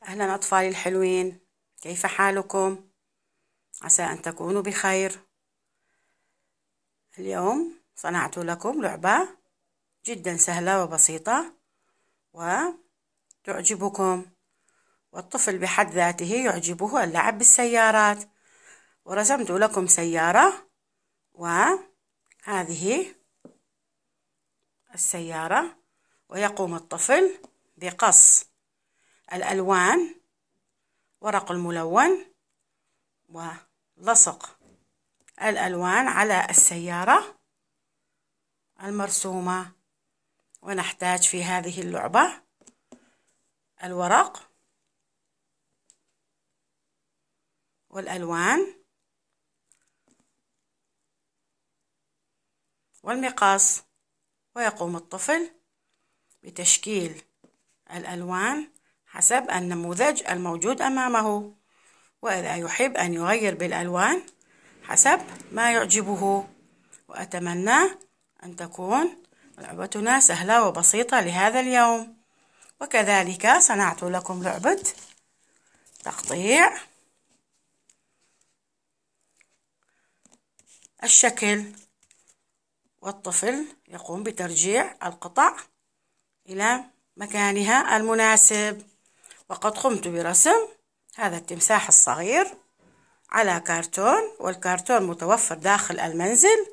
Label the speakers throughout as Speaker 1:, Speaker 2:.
Speaker 1: أهلا أطفالي الحلوين كيف حالكم؟ عسى أن تكونوا بخير اليوم صنعت لكم لعبة جدا سهلة وبسيطة وتعجبكم والطفل بحد ذاته يعجبه اللعب بالسيارات ورسمت لكم سيارة وهذه السيارة ويقوم الطفل بقص الألوان ورق الملون ولصق الألوان على السيارة المرسومة ونحتاج في هذه اللعبة الورق والألوان والمقص ويقوم الطفل بتشكيل الألوان حسب النموذج الموجود أمامه وإذا يحب أن يغير بالألوان حسب ما يعجبه وأتمنى أن تكون لعبتنا سهلة وبسيطة لهذا اليوم وكذلك صنعت لكم لعبة تقطيع الشكل والطفل يقوم بترجيع القطع إلى مكانها المناسب وقد قمت برسم هذا التمساح الصغير على كرتون والكرتون متوفر داخل المنزل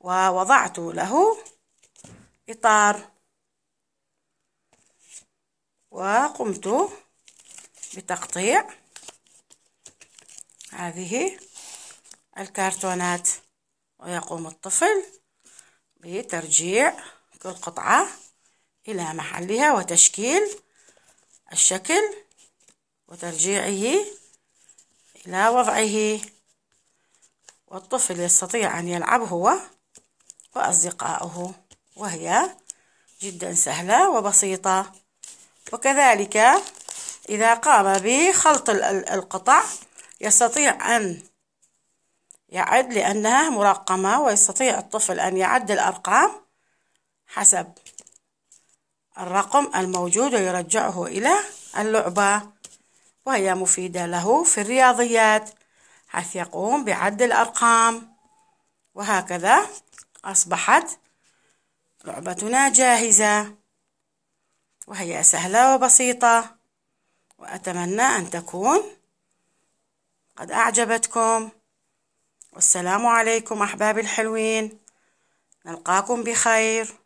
Speaker 1: ووضعت له إطار وقمت بتقطيع هذه الكرتونات ويقوم الطفل بترجيع كل قطعة إلى محلها وتشكيل الشكل وترجيعه إلى وضعه والطفل يستطيع أن يلعب هو وأصدقائه وهي جدا سهلة وبسيطة وكذلك إذا قام بخلط القطع يستطيع أن يعد لأنها مرقمة ويستطيع الطفل أن يعد الأرقام حسب الرقم الموجود ويرجعه إلى اللعبة وهي مفيدة له في الرياضيات حيث يقوم بعد الأرقام وهكذا أصبحت لعبتنا جاهزة وهي سهلة وبسيطة وأتمنى أن تكون قد أعجبتكم والسلام عليكم أحبابي الحلوين نلقاكم بخير